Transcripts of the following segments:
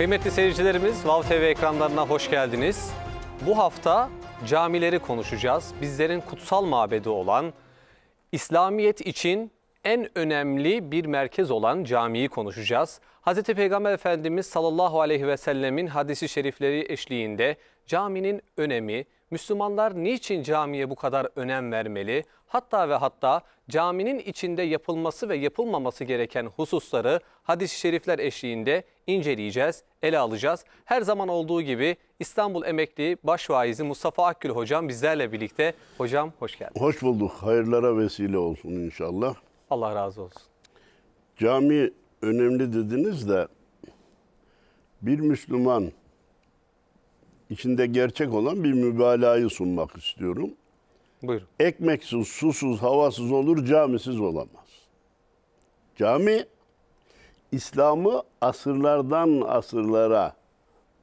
Kıymetli seyircilerimiz, Vav TV ekranlarına hoş geldiniz. Bu hafta camileri konuşacağız. Bizlerin kutsal mabedi olan, İslamiyet için en önemli bir merkez olan camiyi konuşacağız. Hz. Peygamber Efendimiz sallallahu aleyhi ve sellemin hadisi şerifleri eşliğinde caminin önemi, Müslümanlar niçin camiye bu kadar önem vermeli? Hatta ve hatta caminin içinde yapılması ve yapılmaması gereken hususları hadis-i şerifler eşliğinde inceleyeceğiz, ele alacağız. Her zaman olduğu gibi İstanbul emekli başvaizi Mustafa Akgül hocam bizlerle birlikte. Hocam hoş geldiniz. Hoş bulduk. Hayırlara vesile olsun inşallah. Allah razı olsun. Cami önemli dediniz de bir Müslüman içinde gerçek olan bir mübalağayı sunmak istiyorum. Buyur. Ekmeksiz, susuz, havasız olur, camisiz olamaz. Cami, İslam'ı asırlardan asırlara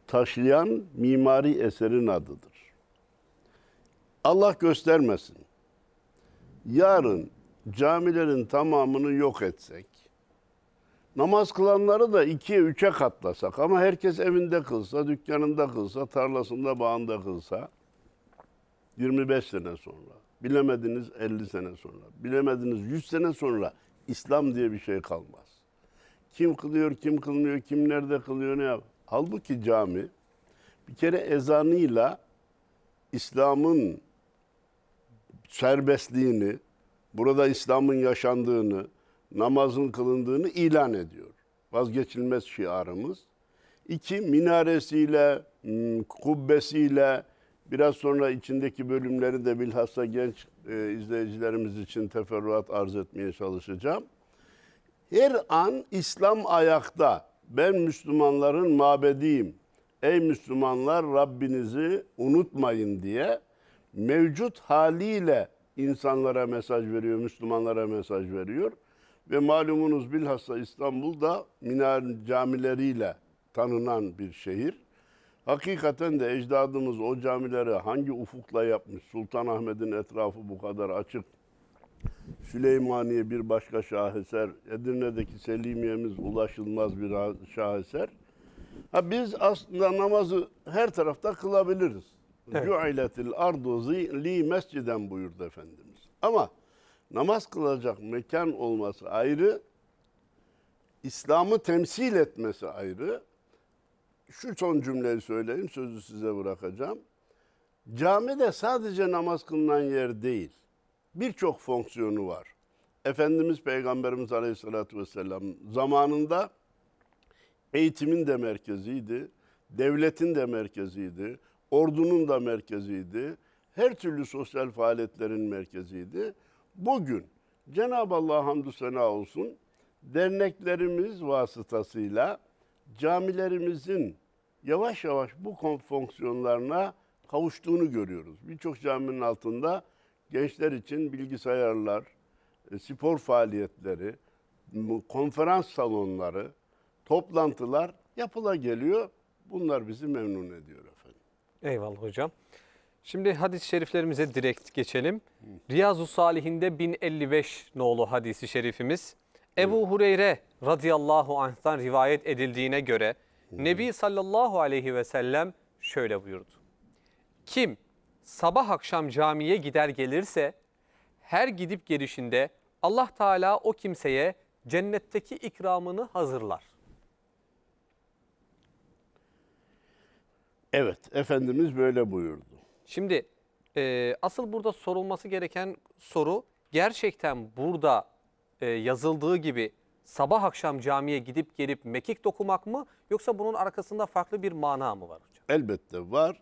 taşıyan mimari eserin adıdır. Allah göstermesin. Yarın camilerin tamamını yok etsek, Namaz kılanları da ikiye üçe katlasak ama herkes evinde kılsa, dükkanında kılsa, tarlasında, bağında kılsa 25 sene sonra, bilemediniz 50 sene sonra, bilemediniz 100 sene sonra İslam diye bir şey kalmaz. Kim kılıyor, kim kılmıyor, kim nerede kılıyor, ne yap? Halbuki cami bir kere ezanıyla İslam'ın serbestliğini, burada İslam'ın yaşandığını, namazın kılındığını ilan ediyor. Vazgeçilmez şiarımız. İki, minaresiyle, hmm, kubbesiyle, biraz sonra içindeki bölümleri de bilhassa genç e, izleyicilerimiz için teferruat arz etmeye çalışacağım. Her an İslam ayakta. Ben Müslümanların mabediyim. Ey Müslümanlar Rabbinizi unutmayın diye mevcut haliyle insanlara mesaj veriyor, Müslümanlara mesaj veriyor. Ve malumunuz bilhassa İstanbul'da minare camileriyle tanınan bir şehir. Hakikaten de ecdadımız o camileri hangi ufukla yapmış? Sultanahmet'in etrafı bu kadar açık. Süleymaniye bir başka şaheser. Edirne'deki Selimiye'miz ulaşılmaz bir şaheser. Ha biz aslında namazı her tarafta kılabiliriz. Evet. Cu'iletil ardu li mesciden buyurdu Efendimiz. Ama namaz kılacak mekan olması ayrı, İslam'ı temsil etmesi ayrı. Şu son cümleyi söyleyeyim, sözü size bırakacağım. Cami de sadece namaz kılınan yer değil. Birçok fonksiyonu var. Efendimiz Peygamberimiz Aleyhisselatü Vesselam zamanında eğitimin de merkeziydi, devletin de merkeziydi, ordunun da merkeziydi, her türlü sosyal faaliyetlerin merkeziydi. Bugün Cenab-ı Allah hamdü sena olsun derneklerimiz vasıtasıyla camilerimizin yavaş yavaş bu fonksiyonlarına kavuştuğunu görüyoruz. Birçok caminin altında gençler için bilgisayarlar, e, spor faaliyetleri, konferans salonları, toplantılar yapıla geliyor. Bunlar bizi memnun ediyor efendim. Eyvallah hocam. Şimdi hadis-i şeriflerimize direkt geçelim. Riyazu Salihinde 1055 nolu hadisi şerifimiz. Ebu Hureyre radıyallahu anh'tan rivayet edildiğine göre Nebi sallallahu aleyhi ve sellem şöyle buyurdu. Kim sabah akşam camiye gider gelirse her gidip gelişinde Allah Teala o kimseye cennetteki ikramını hazırlar. Evet, Efendimiz böyle buyurdu. Şimdi e, asıl burada sorulması gereken soru gerçekten burada e, yazıldığı gibi sabah akşam camiye gidip gelip mekik dokumak mı yoksa bunun arkasında farklı bir mana mı var hocam? Elbette var.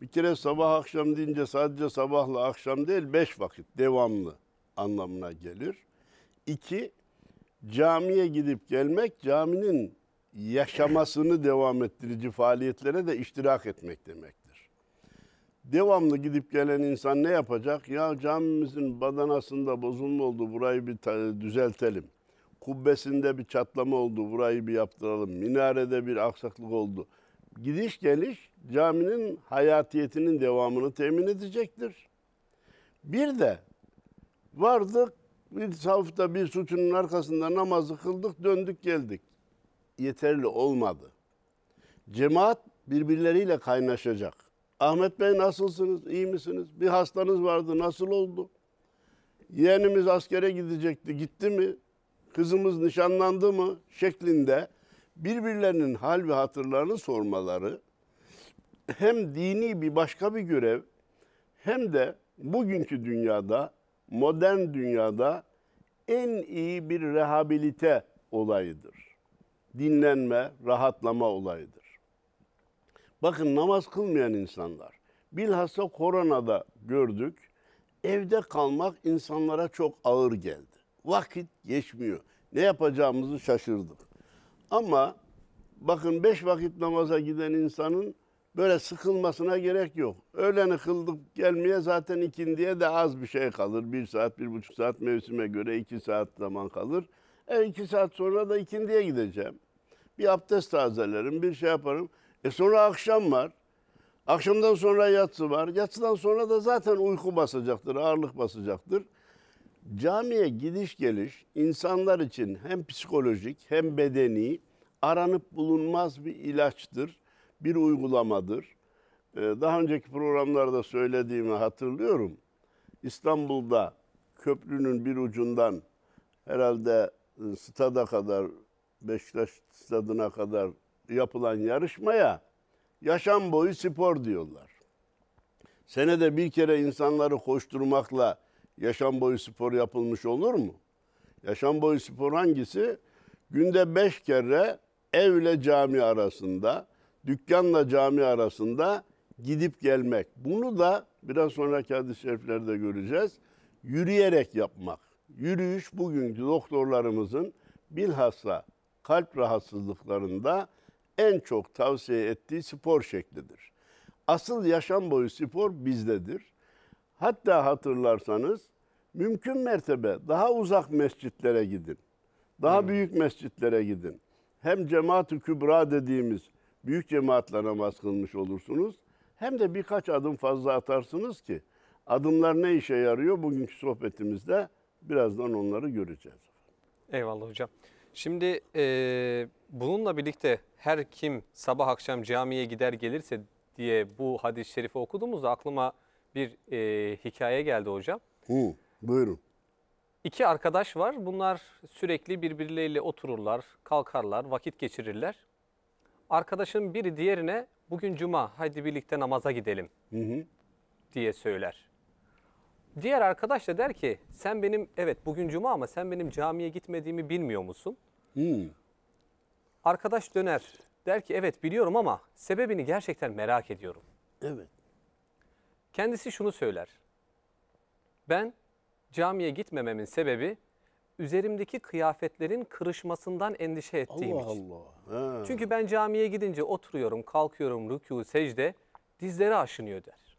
Bir kere sabah akşam deyince sadece sabahla akşam değil beş vakit devamlı anlamına gelir. İki, camiye gidip gelmek caminin yaşamasını devam ettirici faaliyetlere de iştirak etmek demek devamlı gidip gelen insan ne yapacak? Ya camimizin badanasında bozulma oldu burayı bir düzeltelim. Kubbesinde bir çatlama oldu burayı bir yaptıralım. Minarede bir aksaklık oldu. Gidiş geliş caminin hayatiyetinin devamını temin edecektir. Bir de vardık bir safta bir suçunun arkasında namazı kıldık döndük geldik. Yeterli olmadı. Cemaat birbirleriyle kaynaşacak Ahmet Bey nasılsınız, iyi misiniz? Bir hastanız vardı, nasıl oldu? Yeğenimiz askere gidecekti, gitti mi? Kızımız nişanlandı mı? Şeklinde birbirlerinin hal ve hatırlarını sormaları hem dini bir başka bir görev hem de bugünkü dünyada, modern dünyada en iyi bir rehabilite olayıdır. Dinlenme, rahatlama olayıdır. Bakın namaz kılmayan insanlar. Bilhassa koronada gördük. Evde kalmak insanlara çok ağır geldi. Vakit geçmiyor. Ne yapacağımızı şaşırdık. Ama bakın beş vakit namaza giden insanın böyle sıkılmasına gerek yok. Öğleni kıldık gelmeye zaten ikindiye de az bir şey kalır. Bir saat, bir buçuk saat mevsime göre iki saat zaman kalır. E iki saat sonra da ikindiye gideceğim. Bir abdest tazelerim, bir şey yaparım. E sonra akşam var. Akşamdan sonra yatsı var. Yatsıdan sonra da zaten uyku basacaktır, ağırlık basacaktır. Camiye gidiş geliş insanlar için hem psikolojik hem bedeni aranıp bulunmaz bir ilaçtır, bir uygulamadır. E, daha önceki programlarda söylediğimi hatırlıyorum. İstanbul'da köprünün bir ucundan herhalde e, stada kadar Beşiktaş stadına kadar yapılan yarışmaya yaşam boyu spor diyorlar. Senede bir kere insanları koşturmakla yaşam boyu spor yapılmış olur mu? Yaşam boyu spor hangisi? Günde beş kere evle cami arasında, dükkanla cami arasında gidip gelmek. Bunu da biraz sonraki hadis-i şeriflerde göreceğiz. Yürüyerek yapmak. Yürüyüş bugünkü doktorlarımızın bilhassa kalp rahatsızlıklarında en çok tavsiye ettiği spor şeklidir. Asıl yaşam boyu spor bizdedir. Hatta hatırlarsanız mümkün mertebe daha uzak mescitlere gidin. Daha hmm. büyük mescitlere gidin. Hem cemaat-ı kübra dediğimiz büyük cemaatle namaz kılmış olursunuz. Hem de birkaç adım fazla atarsınız ki adımlar ne işe yarıyor bugünkü sohbetimizde birazdan onları göreceğiz. Eyvallah hocam. Şimdi e, bununla birlikte her kim sabah akşam camiye gider gelirse diye bu hadis-i şerifi okuduğumuzda aklıma bir e, hikaye geldi hocam. Hı, buyurun. İki arkadaş var. Bunlar sürekli birbirleriyle otururlar, kalkarlar, vakit geçirirler. Arkadaşın biri diğerine bugün cuma hadi birlikte namaza gidelim hı hı. diye söyler. Diğer arkadaş da der ki sen benim evet bugün cuma ama sen benim camiye gitmediğimi bilmiyor musun? Hı. Arkadaş döner der ki evet biliyorum ama sebebini gerçekten merak ediyorum. Evet. Kendisi şunu söyler. Ben camiye gitmememin sebebi üzerimdeki kıyafetlerin kırışmasından endişe ettiğim Allah için. Allah Allah. Çünkü ben camiye gidince oturuyorum, kalkıyorum, rükû, secde, dizleri aşınıyor der.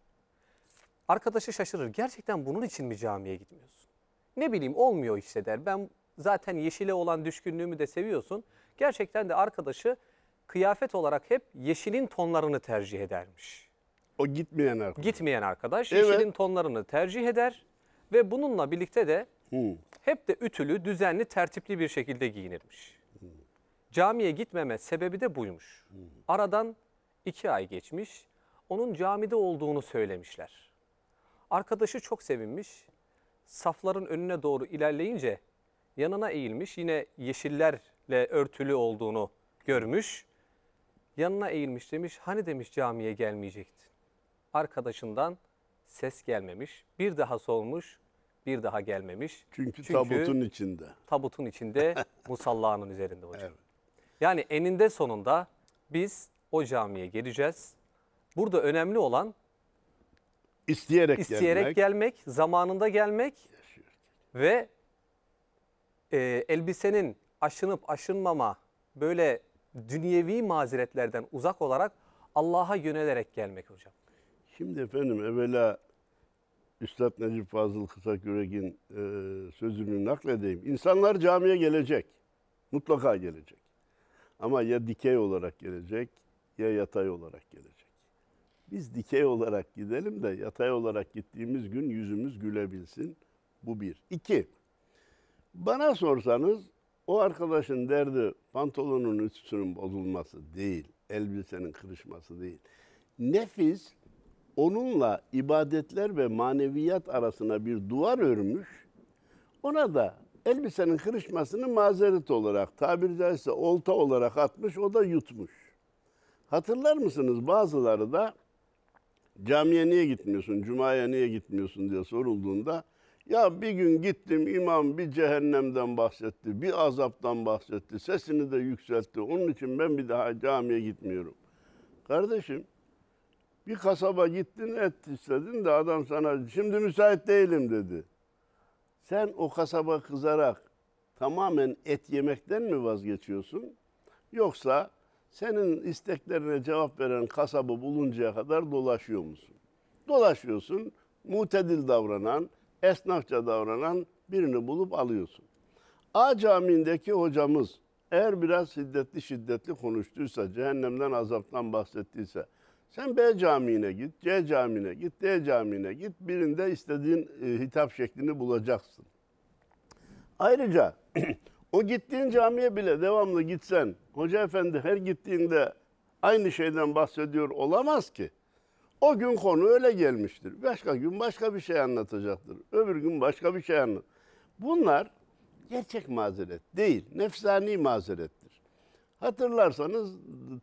Arkadaşı şaşırır. Gerçekten bunun için mi camiye gitmiyorsun? Ne bileyim olmuyor işte der. Ben zaten yeşile olan düşkünlüğümü de seviyorsun. Gerçekten de arkadaşı kıyafet olarak hep yeşilin tonlarını tercih edermiş. O gitmeyen arkadaş. Gitmeyen arkadaş evet. yeşilin tonlarını tercih eder ve bununla birlikte de Hı. hep de ütülü, düzenli, tertipli bir şekilde giyinirmiş. Hı. Camiye gitmeme sebebi de buymuş. Hı. Aradan iki ay geçmiş, onun camide olduğunu söylemişler. Arkadaşı çok sevinmiş, safların önüne doğru ilerleyince yanına eğilmiş, yine yeşiller örtükle örtülü olduğunu görmüş. Yanına eğilmiş demiş hani demiş camiye gelmeyecektin. Arkadaşından ses gelmemiş. Bir daha solmuş bir daha gelmemiş. Çünkü, Çünkü tabutun içinde. Tabutun içinde musallanın üzerinde hocam. Evet. Yani eninde sonunda biz o camiye geleceğiz. Burada önemli olan isteyerek, isteyerek gelmek. gelmek, zamanında gelmek Yaşıyor. ve e, elbisenin aşınıp aşınmama böyle dünyevi mazeretlerden uzak olarak Allah'a yönelerek gelmek hocam. Şimdi efendim evvela Üstad Necip Fazıl Kısakürek'in e, sözünü nakledeyim. İnsanlar camiye gelecek. Mutlaka gelecek. Ama ya dikey olarak gelecek ya yatay olarak gelecek. Biz dikey olarak gidelim de yatay olarak gittiğimiz gün yüzümüz gülebilsin. Bu bir. İki, bana sorsanız o arkadaşın derdi pantolonun üstünün bozulması değil, elbisenin kırışması değil. Nefis onunla ibadetler ve maneviyat arasına bir duvar örmüş. Ona da elbisenin kırışmasını mazeret olarak, tabiri caizse olta olarak atmış, o da yutmuş. Hatırlar mısınız bazıları da camiye niye gitmiyorsun, cumaya niye gitmiyorsun diye sorulduğunda ya bir gün gittim imam bir cehennemden bahsetti, bir azaptan bahsetti, sesini de yükseltti. Onun için ben bir daha camiye gitmiyorum. Kardeşim bir kasaba gittin et istedin de adam sana şimdi müsait değilim dedi. Sen o kasaba kızarak tamamen et yemekten mi vazgeçiyorsun? Yoksa senin isteklerine cevap veren kasabı buluncaya kadar dolaşıyor musun? Dolaşıyorsun, mutedil davranan, esnafça davranan birini bulup alıyorsun. A camiindeki hocamız eğer biraz şiddetli şiddetli konuştuysa, cehennemden azaptan bahsettiyse, sen B camiine git, C camiine git, D camiine git. Birinde istediğin e, hitap şeklini bulacaksın. Ayrıca o gittiğin camiye bile devamlı gitsen, hoca efendi her gittiğinde aynı şeyden bahsediyor olamaz ki. O gün konu öyle gelmiştir. Başka gün başka bir şey anlatacaktır. Öbür gün başka bir şey anlat. Bunlar gerçek mazeret değil, nefsani mazerettir. Hatırlarsanız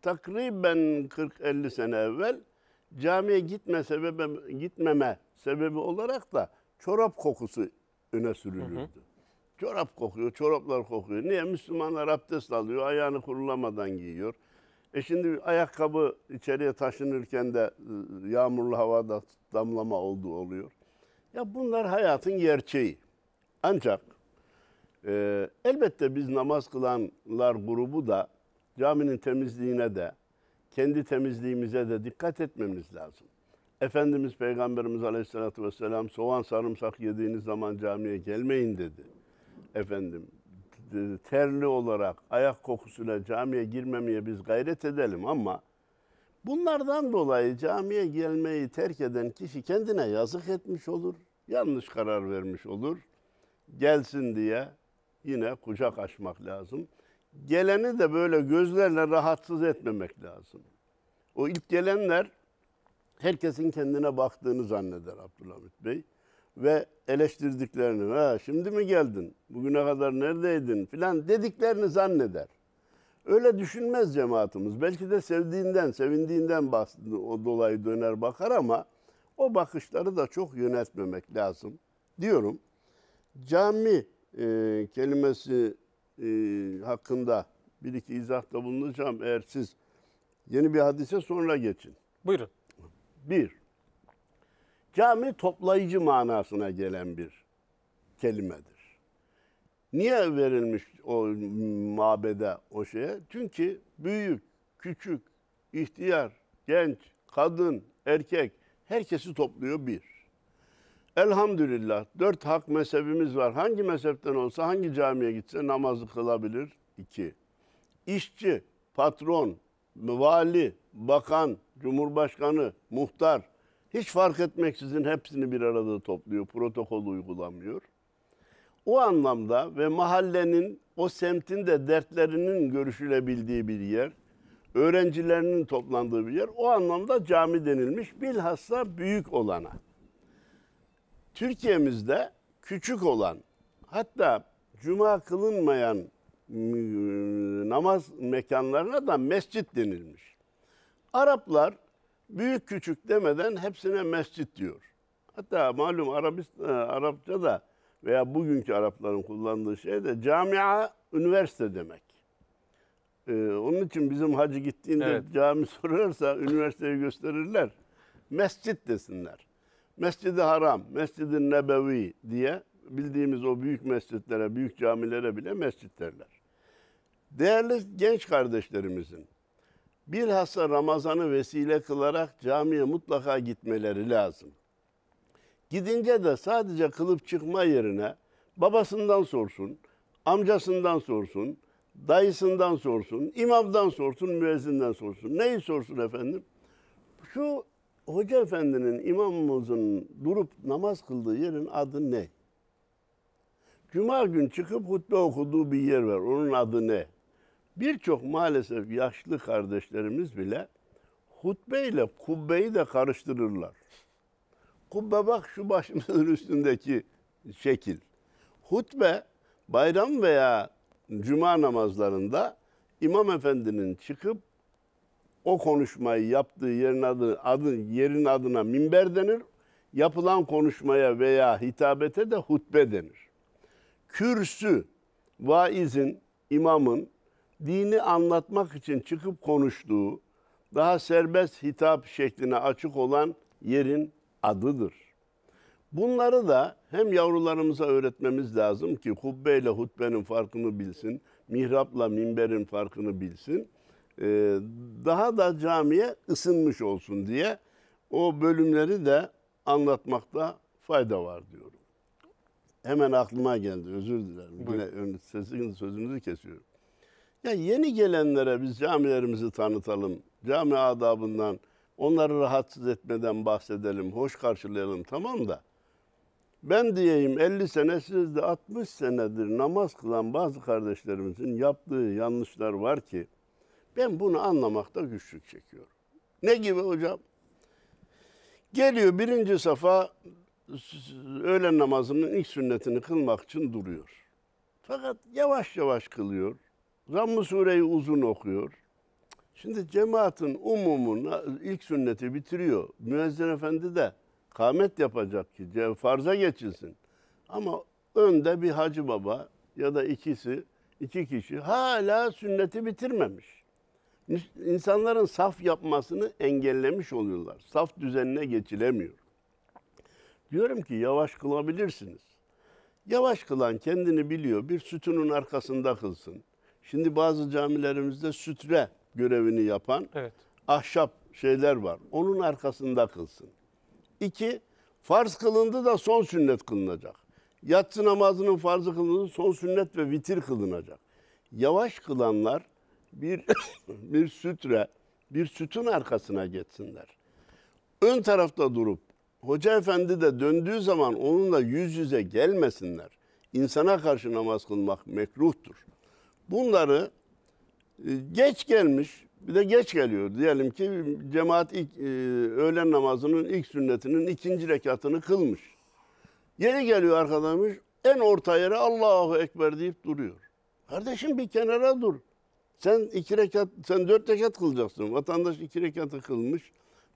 takriben 40-50 sene evvel camiye gitme sebebi gitmeme sebebi olarak da çorap kokusu öne sürülürdü. Hı hı. Çorap kokuyor, çoraplar kokuyor. Niye? Müslümanlar abdest alıyor, ayağını kurulamadan giyiyor. E şimdi ayakkabı içeriye taşınırken de e, yağmurlu havada damlama olduğu oluyor. Ya bunlar hayatın gerçeği. Ancak e, elbette biz namaz kılanlar grubu da caminin temizliğine de kendi temizliğimize de dikkat etmemiz lazım. Efendimiz Peygamberimiz Aleyhisselatü Vesselam soğan sarımsak yediğiniz zaman camiye gelmeyin dedi. Efendim e, terli olarak ayak kokusuna camiye girmemeye biz gayret edelim ama bunlardan dolayı camiye gelmeyi terk eden kişi kendine yazık etmiş olur. Yanlış karar vermiş olur. Gelsin diye yine kucak açmak lazım. Geleni de böyle gözlerle rahatsız etmemek lazım. O ilk gelenler herkesin kendine baktığını zanneder Abdülhamit Bey ve eleştirdiklerini, ha şimdi mi geldin, bugüne kadar neredeydin filan dediklerini zanneder. Öyle düşünmez cemaatimiz. Belki de sevdiğinden, sevindiğinden o dolayı döner bakar ama o bakışları da çok yönetmemek lazım diyorum. Cami e, kelimesi e, hakkında bir iki izahta bulunacağım. Eğer siz yeni bir hadise sonra geçin. Buyurun. Bir, Cami toplayıcı manasına gelen bir kelimedir. Niye verilmiş o mabede o şeye? Çünkü büyük, küçük, ihtiyar, genç, kadın, erkek herkesi topluyor bir. Elhamdülillah dört hak mezhebimiz var. Hangi mezhepten olsa hangi camiye gitse namazı kılabilir? İki. İşçi, patron, vali, bakan, cumhurbaşkanı, muhtar, hiç fark etmeksizin hepsini bir arada topluyor. Protokol uygulamıyor. O anlamda ve mahallenin, o semtin de dertlerinin görüşülebildiği bir yer, öğrencilerinin toplandığı bir yer. O anlamda cami denilmiş bilhassa büyük olana. Türkiye'mizde küçük olan, hatta cuma kılınmayan ıı, namaz mekanlarına da mescit denilmiş. Araplar büyük küçük demeden hepsine mescit diyor. Hatta malum Arabist, e, Arapça da veya bugünkü Arapların kullandığı şey de camia üniversite demek. Ee, onun için bizim hacı gittiğinde evet. cami sorarsa üniversiteyi gösterirler. Mescit desinler. Mescidi Haram, Mescidi Nebevi diye bildiğimiz o büyük mescitlere, büyük camilere bile mescit derler. Değerli genç kardeşlerimizin bilhassa Ramazan'ı vesile kılarak camiye mutlaka gitmeleri lazım. Gidince de sadece kılıp çıkma yerine babasından sorsun, amcasından sorsun, dayısından sorsun, imamdan sorsun, müezzinden sorsun. Neyi sorsun efendim? Şu hoca efendinin, imamımızın durup namaz kıldığı yerin adı ne? Cuma gün çıkıp hutbe okuduğu bir yer var. Onun adı ne? Birçok maalesef yaşlı kardeşlerimiz bile hutbeyle kubbeyi de karıştırırlar. Kubbe bak şu başımızın üstündeki şekil. Hutbe bayram veya cuma namazlarında imam efendinin çıkıp o konuşmayı yaptığı yerin adı, adı yerin adına minber denir. Yapılan konuşmaya veya hitabete de hutbe denir. Kürsü vaizin, imamın dini anlatmak için çıkıp konuştuğu, daha serbest hitap şekline açık olan yerin adıdır. Bunları da hem yavrularımıza öğretmemiz lazım ki ile hutbenin farkını bilsin, mihrapla minberin farkını bilsin. E, daha da camiye ısınmış olsun diye o bölümleri de anlatmakta fayda var diyorum. Hemen aklıma geldi, özür dilerim. Buyurun. Yine sesinizi, sözünüzü kesiyorum. Yani yeni gelenlere biz camilerimizi tanıtalım. Cami adabından, onları rahatsız etmeden bahsedelim, hoş karşılayalım tamam da. Ben diyeyim 50 sene siz de 60 senedir namaz kılan bazı kardeşlerimizin yaptığı yanlışlar var ki ben bunu anlamakta güçlük çekiyorum. Ne gibi hocam? Geliyor birinci safa öğlen namazının ilk sünnetini kılmak için duruyor. Fakat yavaş yavaş kılıyor. Zamm-ı Sure'yi uzun okuyor. Şimdi cemaatin umumuna ilk sünneti bitiriyor. Müezzin efendi de kamet yapacak ki farza geçilsin. Ama önde bir hacı baba ya da ikisi, iki kişi hala sünneti bitirmemiş. İnsanların saf yapmasını engellemiş oluyorlar. Saf düzenine geçilemiyor. Diyorum ki yavaş kılabilirsiniz. Yavaş kılan kendini biliyor. Bir sütunun arkasında kılsın. Şimdi bazı camilerimizde sütre görevini yapan evet. ahşap şeyler var. Onun arkasında kılsın. İki, farz kılındı da son sünnet kılınacak. Yatsı namazının farzı kılındı, son sünnet ve vitir kılınacak. Yavaş kılanlar bir bir sütre, bir sütun arkasına geçsinler. Ön tarafta durup hoca efendi de döndüğü zaman onunla yüz yüze gelmesinler. İnsana karşı namaz kılmak mekruhtur bunları e, geç gelmiş bir de geç geliyor. Diyelim ki cemaat ilk, e, öğlen namazının ilk sünnetinin ikinci rekatını kılmış. Yeni geliyor arkadaşımız en orta yere Allahu Ekber deyip duruyor. Kardeşim bir kenara dur. Sen iki rekat, sen dört rekat kılacaksın. Vatandaş iki rekatı kılmış.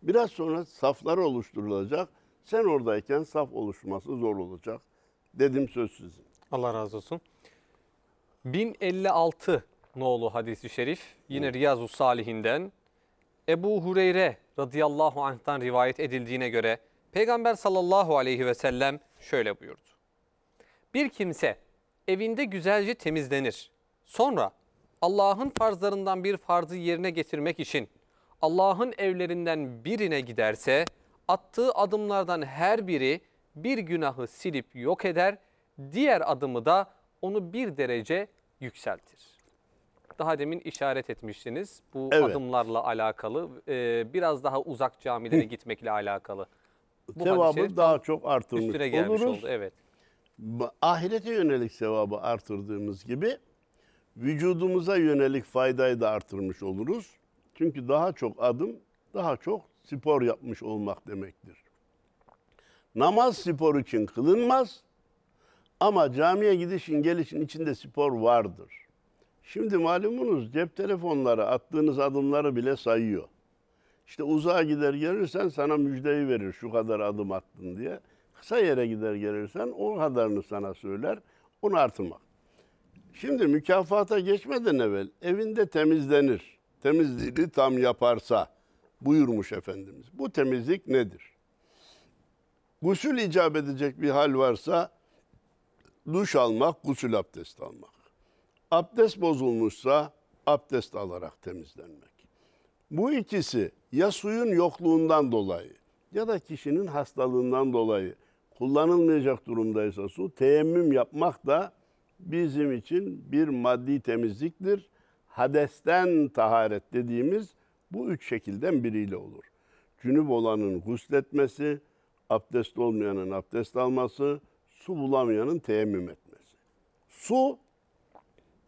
Biraz sonra saflar oluşturulacak. Sen oradayken saf oluşması zor olacak. Dedim söz sizin. Allah razı olsun. 1056 nolu hadisi şerif yine Riyazu Salihinden Ebu Hureyre radıyallahu anh'tan rivayet edildiğine göre Peygamber sallallahu aleyhi ve sellem şöyle buyurdu. Bir kimse evinde güzelce temizlenir. Sonra Allah'ın farzlarından bir farzı yerine getirmek için Allah'ın evlerinden birine giderse attığı adımlardan her biri bir günahı silip yok eder, diğer adımı da onu bir derece yükseltir. Daha demin işaret etmiştiniz bu evet. adımlarla alakalı e, biraz daha uzak camilere gitmekle alakalı. Bu Sevabı daha çok artırmış üstüne gelmiş oluruz. oldu. Evet. Ahirete yönelik sevabı artırdığımız gibi vücudumuza yönelik faydayı da artırmış oluruz. Çünkü daha çok adım, daha çok spor yapmış olmak demektir. Namaz spor için kılınmaz, ama camiye gidişin gelişin içinde spor vardır. Şimdi malumunuz cep telefonları attığınız adımları bile sayıyor. İşte uzağa gider gelirsen sana müjdeyi verir şu kadar adım attın diye. Kısa yere gider gelirsen o kadarını sana söyler. Onu artırmak. Şimdi mükafata geçmeden evvel evinde temizlenir. Temizliği tam yaparsa buyurmuş Efendimiz. Bu temizlik nedir? Gusül icap edecek bir hal varsa duş almak, gusül abdest almak. Abdest bozulmuşsa abdest alarak temizlenmek. Bu ikisi ya suyun yokluğundan dolayı ya da kişinin hastalığından dolayı kullanılmayacak durumdaysa su teyemmüm yapmak da bizim için bir maddi temizliktir. Hadesten taharet dediğimiz bu üç şekilden biriyle olur. Cünüp olanın gusletmesi, abdest olmayanın abdest alması, Su bulamayanın teyemmüm etmesi. Su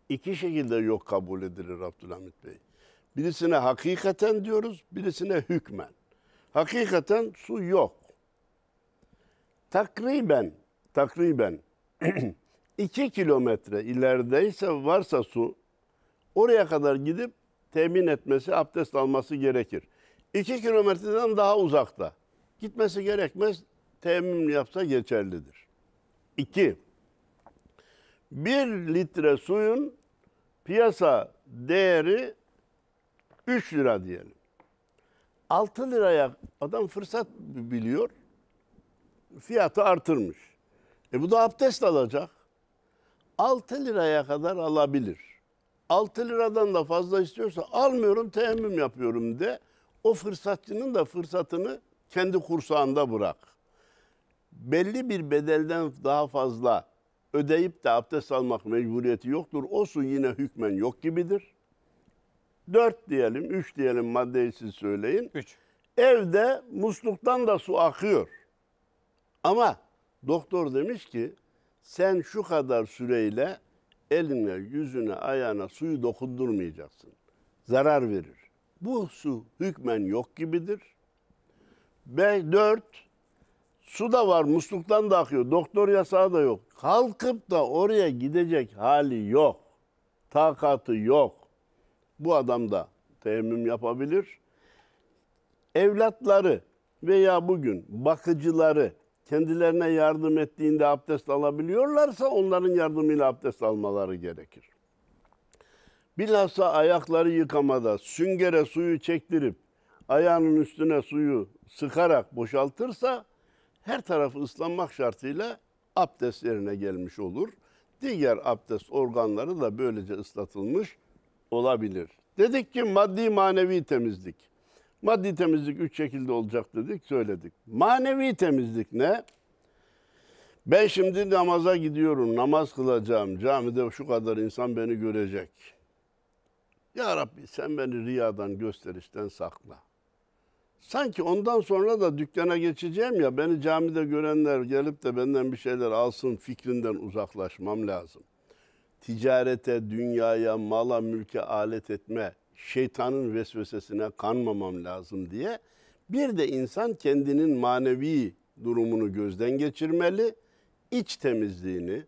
iki şekilde yok kabul edilir Abdülhamit Bey. Birisine hakikaten diyoruz, birisine hükmen. Hakikaten su yok. Takriben, takriben iki kilometre ilerideyse varsa su oraya kadar gidip temin etmesi, abdest alması gerekir. İki kilometreden daha uzakta gitmesi gerekmez, temin yapsa geçerlidir. İki. Bir litre suyun piyasa değeri 3 lira diyelim. 6 liraya adam fırsat biliyor. Fiyatı artırmış. E bu da abdest alacak. 6 liraya kadar alabilir. 6 liradan da fazla istiyorsa almıyorum teyemmüm yapıyorum de o fırsatçının da fırsatını kendi kursağında bırak belli bir bedelden daha fazla ödeyip de abdest almak mecburiyeti yoktur. O su yine hükmen yok gibidir. Dört diyelim, üç diyelim maddeyi siz söyleyin. Üç. Evde musluktan da su akıyor. Ama doktor demiş ki sen şu kadar süreyle eline, yüzüne, ayağına suyu dokundurmayacaksın. Zarar verir. Bu su hükmen yok gibidir. Ve dört, Su da var, musluktan da akıyor. Doktor yasağı da yok. Kalkıp da oraya gidecek hali yok. Takatı yok. Bu adam da teyemmüm yapabilir. Evlatları veya bugün bakıcıları kendilerine yardım ettiğinde abdest alabiliyorlarsa onların yardımıyla abdest almaları gerekir. Bilhassa ayakları yıkamada süngere suyu çektirip ayağının üstüne suyu sıkarak boşaltırsa her tarafı ıslanmak şartıyla abdest yerine gelmiş olur. Diğer abdest organları da böylece ıslatılmış olabilir. Dedik ki maddi manevi temizlik. Maddi temizlik üç şekilde olacak dedik, söyledik. Manevi temizlik ne? Ben şimdi namaza gidiyorum, namaz kılacağım. Camide şu kadar insan beni görecek. Ya Rabbi sen beni riyadan, gösterişten sakla. Sanki ondan sonra da dükkana geçeceğim ya beni camide görenler gelip de benden bir şeyler alsın fikrinden uzaklaşmam lazım. Ticarete, dünyaya, mala, mülke alet etme, şeytanın vesvesesine kanmamam lazım diye bir de insan kendinin manevi durumunu gözden geçirmeli, iç temizliğini,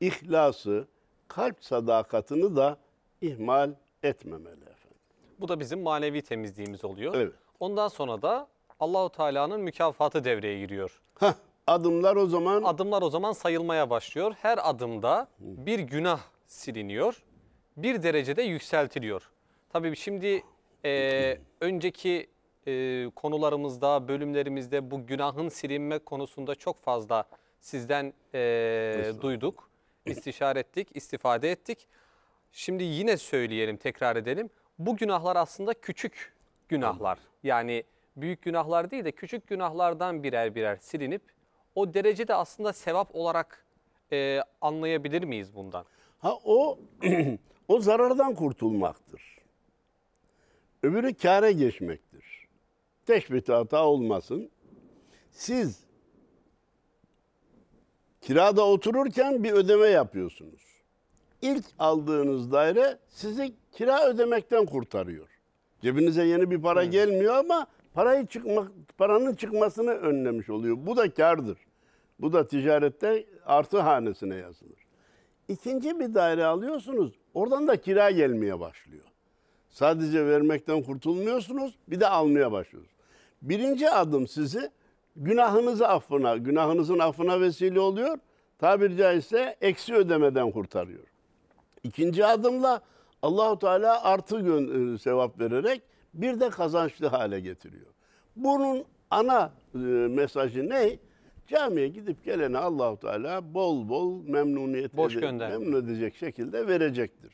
ihlası, kalp sadakatini da ihmal etmemeli efendim. Bu da bizim manevi temizliğimiz oluyor. Evet. Ondan sonra da Allahu Teala'nın mükafatı devreye giriyor. Heh, adımlar o zaman Adımlar o zaman sayılmaya başlıyor. Her adımda bir günah siliniyor. Bir derecede yükseltiliyor. Tabii şimdi e, önceki e, konularımızda, bölümlerimizde bu günahın silinme konusunda çok fazla sizden e, duyduk, istişare ettik, istifade ettik. Şimdi yine söyleyelim, tekrar edelim. Bu günahlar aslında küçük günahlar yani büyük günahlar değil de küçük günahlardan birer birer silinip o derecede aslında sevap olarak e, anlayabilir miyiz bundan? Ha o o zarardan kurtulmaktır. Öbürü kâre geçmektir. Teşbihte hata olmasın. Siz kirada otururken bir ödeme yapıyorsunuz. İlk aldığınız daire sizi kira ödemekten kurtarıyor. Cebinize yeni bir para Hı. gelmiyor ama parayı çıkmak paranın çıkmasını önlemiş oluyor. Bu da kardır. Bu da ticarette artı hanesine yazılır. İkinci bir daire alıyorsunuz. Oradan da kira gelmeye başlıyor. Sadece vermekten kurtulmuyorsunuz, bir de almaya başlıyorsunuz. Birinci adım sizi günahınızı affına, günahınızın affına vesile oluyor. Tabiri caizse eksi ödemeden kurtarıyor. İkinci adımla Allahu Teala artı gün e, sevap vererek bir de kazançlı hale getiriyor. Bunun ana e, mesajı ne? Camiye gidip gelene Allahu Teala bol bol memnuniyet Boş ede- memnun edecek şekilde verecektir.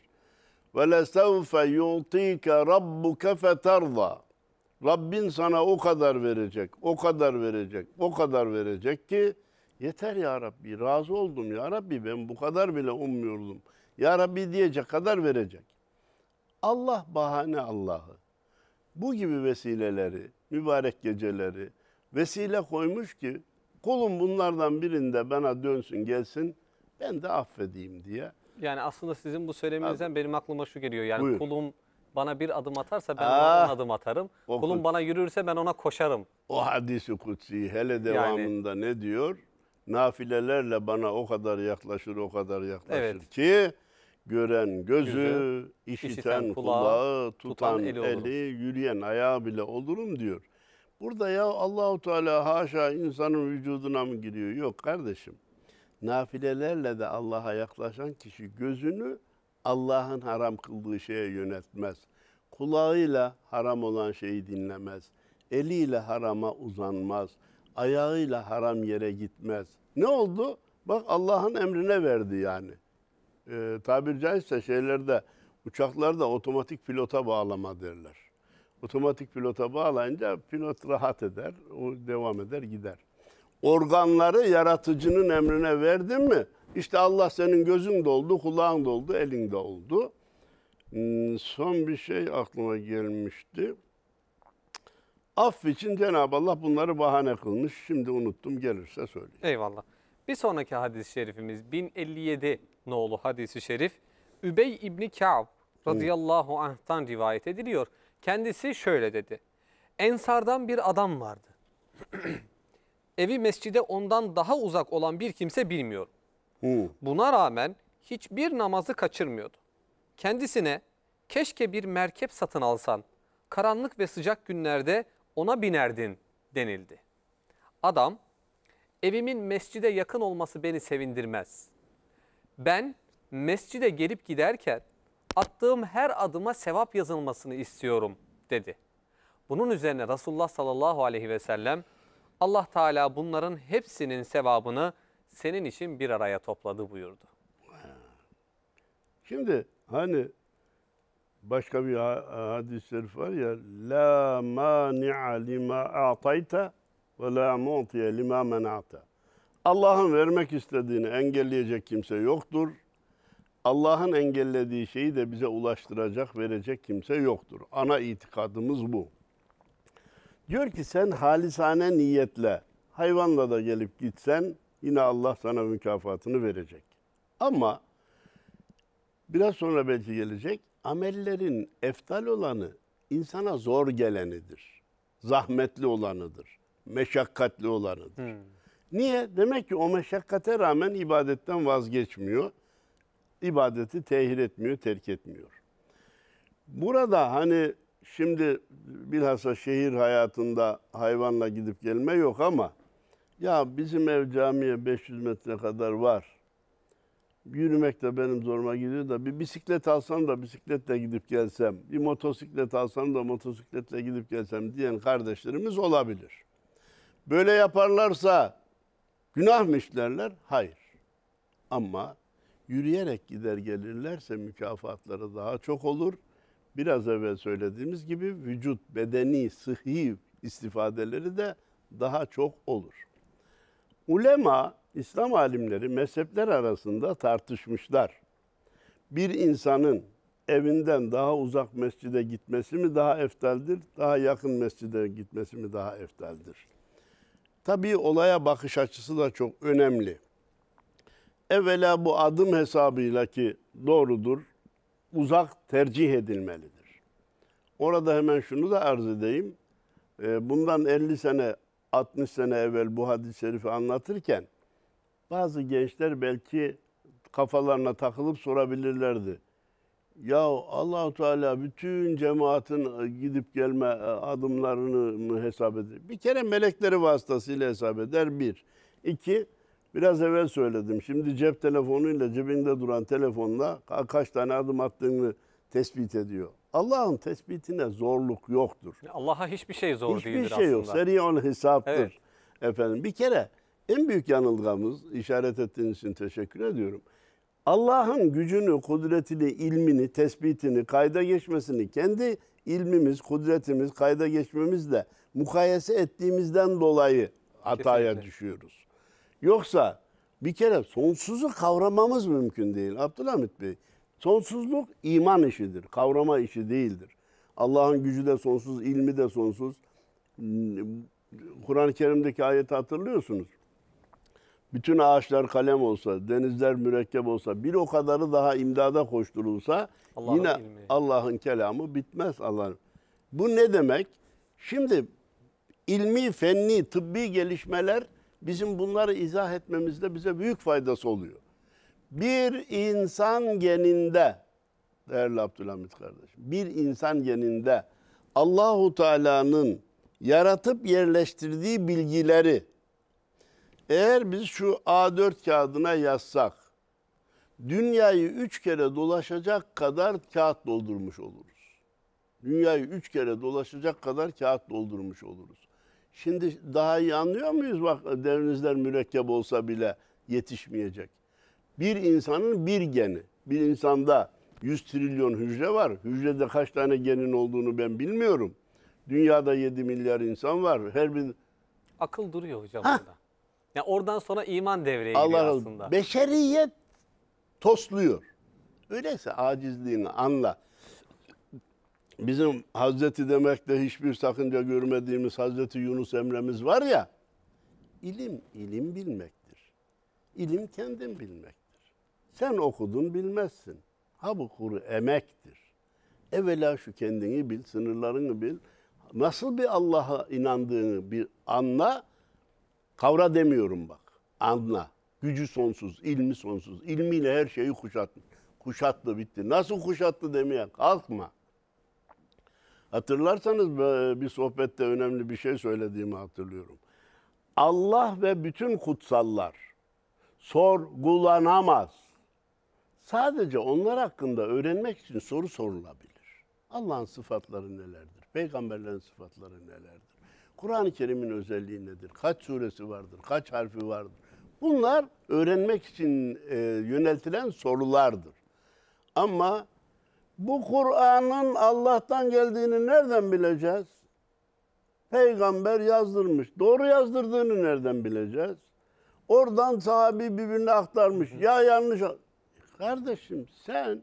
Ve le sevfe yu'tike rabbuke feterza. Rabbin sana o kadar verecek, o kadar verecek, o kadar verecek ki yeter ya Rabbi razı oldum ya Rabbi ben bu kadar bile ummuyordum. Ya Rabbi diyecek kadar verecek. Allah bahane Allah'ı. Bu gibi vesileleri, mübarek geceleri vesile koymuş ki kulum bunlardan birinde bana dönsün gelsin ben de affedeyim diye. Yani aslında sizin bu söyleminizden Abi, benim aklıma şu geliyor. Yani buyur. kulum bana bir adım atarsa ben Aa, ona ah! adım atarım. O kulum kut... bana yürürse ben ona koşarım. O hadisi kutsi hele devamında yani, ne diyor? Nafilelerle bana o kadar yaklaşır o kadar yaklaşır evet. ki Gören gözü, gözü işiten, işiten kulağı, kulağı tutan, tutan eli, eli, yürüyen ayağı bile olurum diyor. Burada ya Allahu Teala haşa insanın vücuduna mı giriyor? Yok kardeşim. Nafilelerle de Allah'a yaklaşan kişi gözünü Allah'ın haram kıldığı şeye yönetmez. Kulağıyla haram olan şeyi dinlemez. Eliyle harama uzanmaz. Ayağıyla haram yere gitmez. Ne oldu? Bak Allah'ın emrine verdi yani e, tabiri caizse şeylerde uçaklarda otomatik pilota bağlama derler. Otomatik pilota bağlayınca pilot rahat eder, o devam eder gider. Organları yaratıcının emrine verdin mi? İşte Allah senin gözün doldu, kulağın doldu, elin doldu. Hmm, son bir şey aklıma gelmişti. Aff için Cenab-ı Allah bunları bahane kılmış. Şimdi unuttum gelirse söyleyeyim. Eyvallah. Bir sonraki hadis-i şerifimiz 1057 nolu hadis-i şerif Übey İbni Ka'b radıyallahu anh'tan rivayet ediliyor. Kendisi şöyle dedi. Ensardan bir adam vardı. Evi mescide ondan daha uzak olan bir kimse bilmiyorum. Buna rağmen hiçbir namazı kaçırmıyordu. Kendisine keşke bir merkep satın alsan, karanlık ve sıcak günlerde ona binerdin denildi. Adam Evimin mescide yakın olması beni sevindirmez. Ben mescide gelip giderken attığım her adıma sevap yazılmasını istiyorum dedi. Bunun üzerine Resulullah sallallahu aleyhi ve sellem Allah Teala bunların hepsinin sevabını senin için bir araya topladı buyurdu. Şimdi hani başka bir hadis-i şerif var ya la mani'a lima a'tayta ve la mu'tiye lima menata. Allah'ın vermek istediğini engelleyecek kimse yoktur. Allah'ın engellediği şeyi de bize ulaştıracak, verecek kimse yoktur. Ana itikadımız bu. Diyor ki sen halisane niyetle hayvanla da gelip gitsen yine Allah sana mükafatını verecek. Ama biraz sonra belki gelecek amellerin eftal olanı insana zor gelenidir. Zahmetli olanıdır meşakkatli olanıdır. Hmm. Niye? Demek ki o meşakkate rağmen ibadetten vazgeçmiyor. İbadeti tehir etmiyor, terk etmiyor. Burada hani şimdi bilhassa şehir hayatında hayvanla gidip gelme yok ama ya bizim ev camiye 500 metre kadar var. Yürümek de benim zoruma gidiyor da bir bisiklet alsam da bisikletle gidip gelsem, bir motosiklet alsam da motosikletle gidip gelsem diyen kardeşlerimiz olabilir böyle yaparlarsa günah mı Hayır. Ama yürüyerek gider gelirlerse mükafatları daha çok olur. Biraz evvel söylediğimiz gibi vücut, bedeni, sıhhi istifadeleri de daha çok olur. Ulema, İslam alimleri mezhepler arasında tartışmışlar. Bir insanın evinden daha uzak mescide gitmesi mi daha eftaldir, daha yakın mescide gitmesi mi daha eftaldir? Tabii olaya bakış açısı da çok önemli. Evvela bu adım hesabıyla ki doğrudur, uzak tercih edilmelidir. Orada hemen şunu da arz edeyim. Ee, bundan 50 sene, 60 sene evvel bu hadis-i şerifi anlatırken bazı gençler belki kafalarına takılıp sorabilirlerdi. Ya Allahu Teala bütün cemaatin e, gidip gelme e, adımlarını mı hesap eder? Bir kere melekleri vasıtasıyla hesap eder bir. İki, biraz evvel söyledim. Şimdi cep telefonuyla cebinde duran telefonla kaç tane adım attığını tespit ediyor. Allah'ın tespitine zorluk yoktur. Allah'a hiçbir şey zor hiçbir değildir şey aslında. Hiçbir şey yok. Seriyon hesaptır. Evet. Efendim bir kere en büyük yanılgamız işaret ettiğiniz için teşekkür ediyorum. Allah'ın gücünü, kudretini, ilmini, tespitini, kayda geçmesini kendi ilmimiz, kudretimiz, kayda geçmemizle mukayese ettiğimizden dolayı hataya Kesinlikle. düşüyoruz. Yoksa bir kere sonsuzu kavramamız mümkün değil Abdülhamit Bey. Sonsuzluk iman işidir, kavrama işi değildir. Allah'ın gücü de sonsuz, ilmi de sonsuz. Hmm, Kur'an-ı Kerim'deki ayeti hatırlıyorsunuz bütün ağaçlar kalem olsa, denizler mürekkep olsa, bir o kadarı daha imdada koşturulsa Allah yine Allah'ın kelamı bitmez Allah'ın. Bu ne demek? Şimdi ilmi, fenni, tıbbi gelişmeler bizim bunları izah etmemizde bize büyük faydası oluyor. Bir insan geninde değerli Abdülhamit kardeş, bir insan geninde Allahu Teala'nın yaratıp yerleştirdiği bilgileri eğer biz şu A4 kağıdına yazsak, dünyayı üç kere dolaşacak kadar kağıt doldurmuş oluruz. Dünyayı üç kere dolaşacak kadar kağıt doldurmuş oluruz. Şimdi daha iyi anlıyor muyuz? Bak derinizler mürekkep olsa bile yetişmeyecek. Bir insanın bir geni, bir insanda 100 trilyon hücre var. Hücrede kaç tane genin olduğunu ben bilmiyorum. Dünyada 7 milyar insan var. Her bir akıl duruyor hocam ha, yani oradan sonra iman devreye giriyor aslında. Beşeriyet tosluyor. Öyleyse acizliğini anla. Bizim Hazreti demekte hiçbir sakınca görmediğimiz Hazreti Yunus Emre'miz var ya. İlim, ilim bilmektir. İlim kendin bilmektir. Sen okudun bilmezsin. Ha bu kuru emektir. Evvela şu kendini bil, sınırlarını bil. Nasıl bir Allah'a inandığını bir anla. Kavra demiyorum bak. Anla. Gücü sonsuz, ilmi sonsuz. İlmiyle her şeyi kuşattı, kuşattı bitti. Nasıl kuşattı demeye kalkma. Hatırlarsanız bir sohbette önemli bir şey söylediğimi hatırlıyorum. Allah ve bütün kutsallar sorgulanamaz. Sadece onlar hakkında öğrenmek için soru sorulabilir. Allah'ın sıfatları nelerdir? Peygamberlerin sıfatları nelerdir? Kur'an-ı Kerim'in özelliği nedir? Kaç suresi vardır? Kaç harfi vardır? Bunlar öğrenmek için e, yöneltilen sorulardır. Ama bu Kur'an'ın Allah'tan geldiğini nereden bileceğiz? Peygamber yazdırmış. Doğru yazdırdığını nereden bileceğiz? Oradan sahabi birbirine aktarmış. Ya yanlış. Kardeşim sen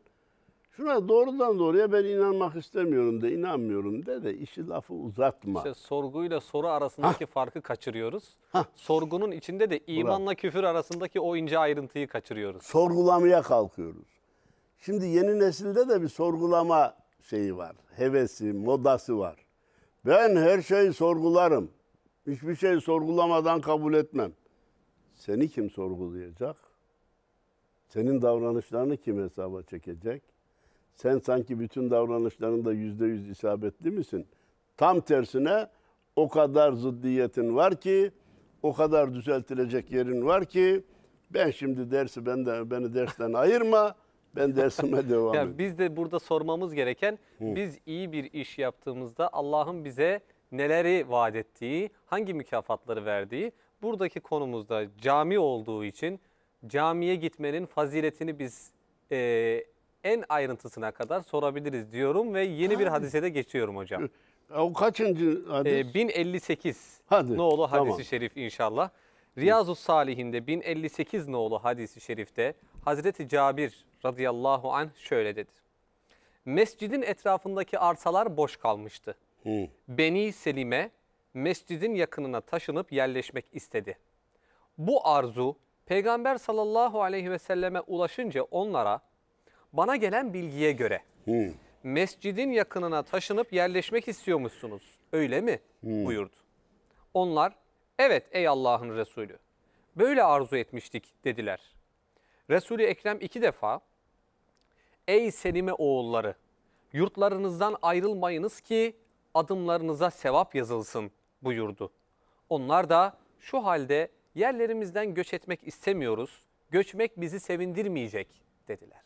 Şuna doğrudan doğruya ben inanmak istemiyorum de inanmıyorum de de işi lafı uzatma. İşte sorguyla soru arasındaki ha. farkı kaçırıyoruz. Ha. Sorgunun içinde de imanla Bravo. küfür arasındaki o ince ayrıntıyı kaçırıyoruz. Sorgulamaya kalkıyoruz. Şimdi yeni nesilde de bir sorgulama şeyi var. Hevesi, modası var. Ben her şeyi sorgularım. Hiçbir şey sorgulamadan kabul etmem. Seni kim sorgulayacak? Senin davranışlarını kim hesaba çekecek? sen sanki bütün davranışlarında yüzde yüz isabetli misin? Tam tersine o kadar ziddiyetin var ki, o kadar düzeltilecek yerin var ki, ben şimdi dersi benden, beni dersten ayırma, ben dersime devam edeyim. Biz de burada sormamız gereken, Hı. biz iyi bir iş yaptığımızda Allah'ın bize neleri vaat ettiği, hangi mükafatları verdiği, buradaki konumuzda cami olduğu için camiye gitmenin faziletini biz e, en ayrıntısına kadar sorabiliriz diyorum ve yeni bir hadise de geçiyorum hocam. Ee, o kaçıncı hadis? Ee, 1058 Hadi, no'lu hadisi tamam. şerif inşallah. Riyazu Salihinde 1058 no'lu hadisi şerifte Hazreti Cabir radıyallahu an şöyle dedi. Mescidin etrafındaki arsalar boş kalmıştı. Hı. Beni Selime mescidin yakınına taşınıp yerleşmek istedi. Bu arzu Peygamber sallallahu aleyhi ve selleme ulaşınca onlara bana gelen bilgiye göre hmm. mescidin yakınına taşınıp yerleşmek istiyormuşsunuz. Öyle mi? Hmm. buyurdu. Onlar evet ey Allah'ın Resulü böyle arzu etmiştik dediler. Resulü Ekrem iki defa ey Selime oğulları yurtlarınızdan ayrılmayınız ki adımlarınıza sevap yazılsın buyurdu. Onlar da şu halde yerlerimizden göç etmek istemiyoruz, göçmek bizi sevindirmeyecek dediler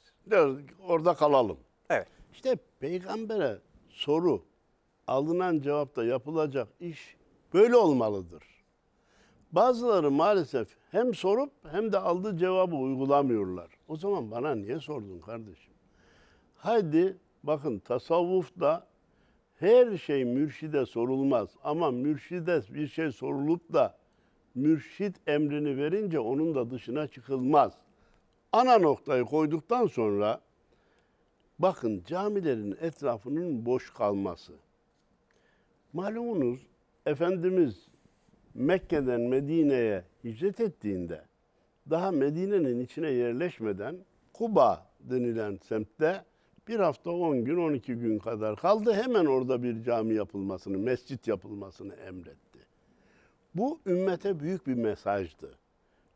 orada kalalım. Evet. İşte peygambere soru, alınan cevapta yapılacak iş böyle olmalıdır. Bazıları maalesef hem sorup hem de aldığı cevabı uygulamıyorlar. O zaman bana niye sordun kardeşim? Haydi bakın tasavvufta her şey mürşide sorulmaz ama mürşide bir şey sorulup da mürşit emrini verince onun da dışına çıkılmaz ana noktayı koyduktan sonra bakın camilerin etrafının boş kalması. Malumunuz Efendimiz Mekke'den Medine'ye hicret ettiğinde daha Medine'nin içine yerleşmeden Kuba denilen semtte bir hafta 10 gün 12 gün kadar kaldı. Hemen orada bir cami yapılmasını, mescit yapılmasını emretti. Bu ümmete büyük bir mesajdı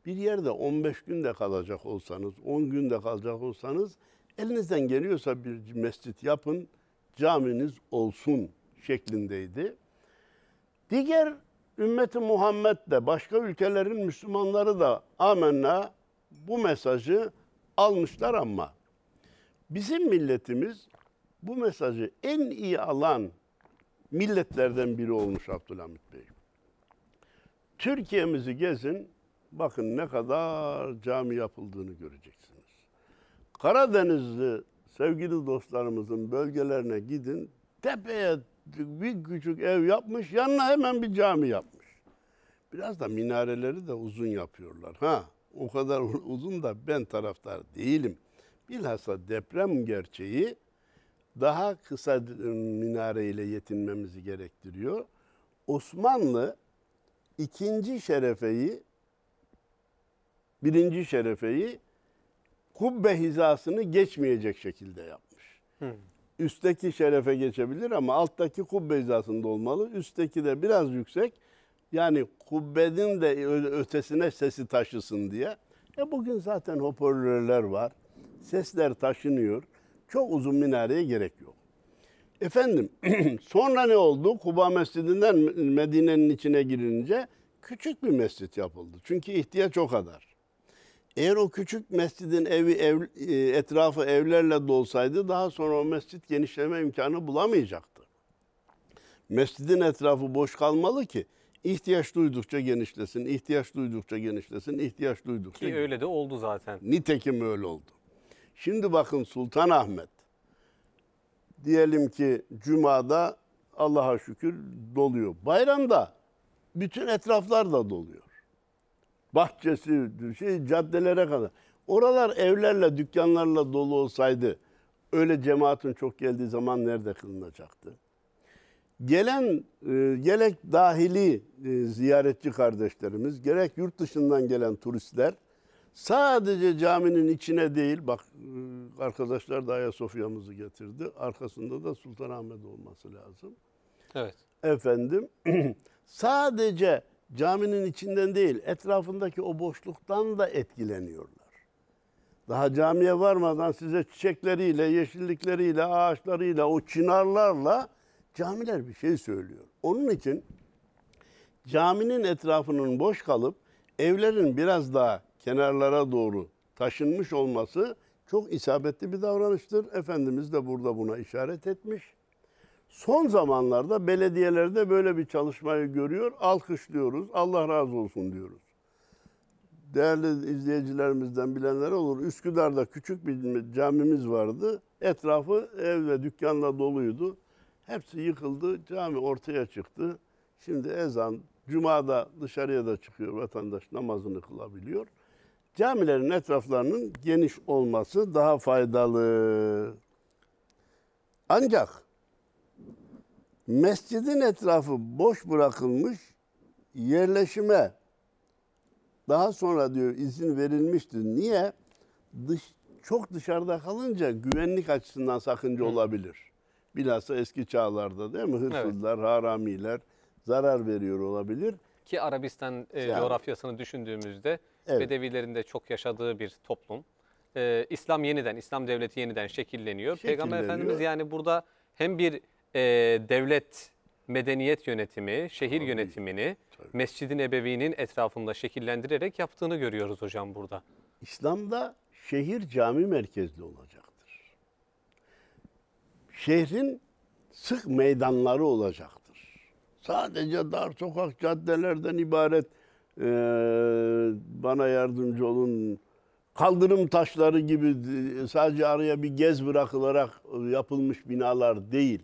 bir yerde 15 günde kalacak olsanız, 10 günde kalacak olsanız elinizden geliyorsa bir mescit yapın, caminiz olsun şeklindeydi. Diğer ümmeti Muhammed de başka ülkelerin Müslümanları da amenna bu mesajı almışlar ama bizim milletimiz bu mesajı en iyi alan milletlerden biri olmuş Abdülhamit Bey. Türkiye'mizi gezin, bakın ne kadar cami yapıldığını göreceksiniz. Karadenizli sevgili dostlarımızın bölgelerine gidin. Tepeye bir küçük ev yapmış, yanına hemen bir cami yapmış. Biraz da minareleri de uzun yapıyorlar. Ha, o kadar uzun da ben taraftar değilim. Bilhassa deprem gerçeği daha kısa minare ile yetinmemizi gerektiriyor. Osmanlı ikinci şerefeyi birinci şerefeyi kubbe hizasını geçmeyecek şekilde yapmış. Hı. Üstteki şerefe geçebilir ama alttaki kubbe hizasında olmalı. Üstteki de biraz yüksek. Yani kubbenin de ötesine sesi taşısın diye. E bugün zaten hoparlörler var. Sesler taşınıyor. Çok uzun minareye gerek yok. Efendim sonra ne oldu? Kuba Mescidi'nden Medine'nin içine girince küçük bir mescit yapıldı. Çünkü ihtiyaç o kadar. Eğer o küçük mescidin evi ev, e, etrafı evlerle dolsaydı daha sonra o mescit genişleme imkanı bulamayacaktı. Mescidin etrafı boş kalmalı ki ihtiyaç duydukça genişlesin, ihtiyaç duydukça genişlesin, ihtiyaç duydukça. Ki öyle de oldu zaten. Nitekim öyle oldu. Şimdi bakın Sultan Ahmet diyelim ki cumada Allah'a şükür doluyor. Bayramda bütün etraflar da doluyor bahçesi, şey caddelere kadar. Oralar evlerle, dükkanlarla dolu olsaydı öyle cemaatin çok geldiği zaman nerede kılınacaktı? Gelen e, gerek dahili e, ziyaretçi kardeşlerimiz, gerek yurt dışından gelen turistler sadece caminin içine değil, bak e, arkadaşlar da Ayasofya'mızı getirdi. Arkasında da Sultanahmet olması lazım. Evet. Efendim sadece caminin içinden değil etrafındaki o boşluktan da etkileniyorlar. Daha camiye varmadan size çiçekleriyle, yeşillikleriyle, ağaçlarıyla, o çınarlarla camiler bir şey söylüyor. Onun için caminin etrafının boş kalıp evlerin biraz daha kenarlara doğru taşınmış olması çok isabetli bir davranıştır. Efendimiz de burada buna işaret etmiş. Son zamanlarda belediyelerde böyle bir çalışmayı görüyor, alkışlıyoruz, Allah razı olsun diyoruz. Değerli izleyicilerimizden bilenler olur. Üsküdar'da küçük bir camimiz vardı. Etrafı ev ve dükkanla doluydu. Hepsi yıkıldı, cami ortaya çıktı. Şimdi ezan, cumada dışarıya da çıkıyor, vatandaş namazını kılabiliyor. Camilerin etraflarının geniş olması daha faydalı. Ancak Mescidin etrafı boş bırakılmış yerleşime daha sonra diyor izin verilmişti. Niye? Dış, çok dışarıda kalınca güvenlik açısından sakınca olabilir. Bilhassa eski çağlarda değil mi? Hırsızlar, evet. haramiler zarar veriyor olabilir. Ki Arabistan e, yani, coğrafyasını düşündüğümüzde evet. Bedevilerin de çok yaşadığı bir toplum. E, İslam yeniden, İslam devleti yeniden şekilleniyor. şekilleniyor. Peygamber Efendimiz yani burada hem bir e, devlet medeniyet yönetimi, şehir tabii, yönetimini tabii. Mescid-i Nebevi'nin etrafında şekillendirerek yaptığını görüyoruz hocam burada. İslam'da şehir cami merkezli olacaktır. Şehrin sık meydanları olacaktır. Sadece dar sokak caddelerden ibaret e, bana yardımcı olun kaldırım taşları gibi e, sadece araya bir gez bırakılarak yapılmış binalar değil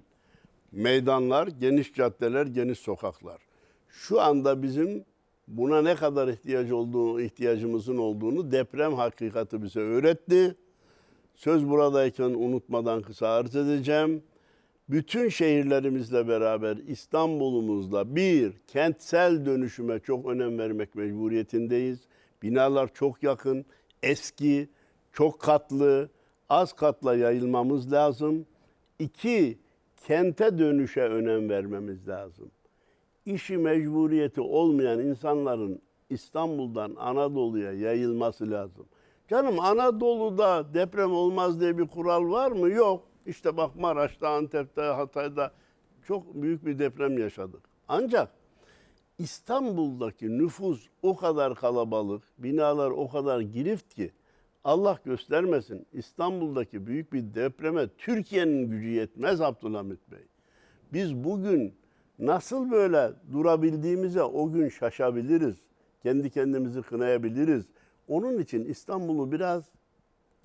meydanlar, geniş caddeler, geniş sokaklar. Şu anda bizim buna ne kadar ihtiyacı olduğunu, ihtiyacımızın olduğunu deprem hakikati bize öğretti. Söz buradayken unutmadan kısa arz edeceğim. Bütün şehirlerimizle beraber İstanbul'umuzda bir kentsel dönüşüme çok önem vermek mecburiyetindeyiz. Binalar çok yakın, eski, çok katlı, az katla yayılmamız lazım. İki, kente dönüşe önem vermemiz lazım. İşi mecburiyeti olmayan insanların İstanbul'dan Anadolu'ya yayılması lazım. Canım Anadolu'da deprem olmaz diye bir kural var mı? Yok. İşte bak Maraş'ta, Antep'te, Hatay'da çok büyük bir deprem yaşadık. Ancak İstanbul'daki nüfus o kadar kalabalık, binalar o kadar girift ki Allah göstermesin İstanbul'daki büyük bir depreme Türkiye'nin gücü yetmez Abdülhamit Bey. Biz bugün nasıl böyle durabildiğimize o gün şaşabiliriz. Kendi kendimizi kınayabiliriz. Onun için İstanbul'u biraz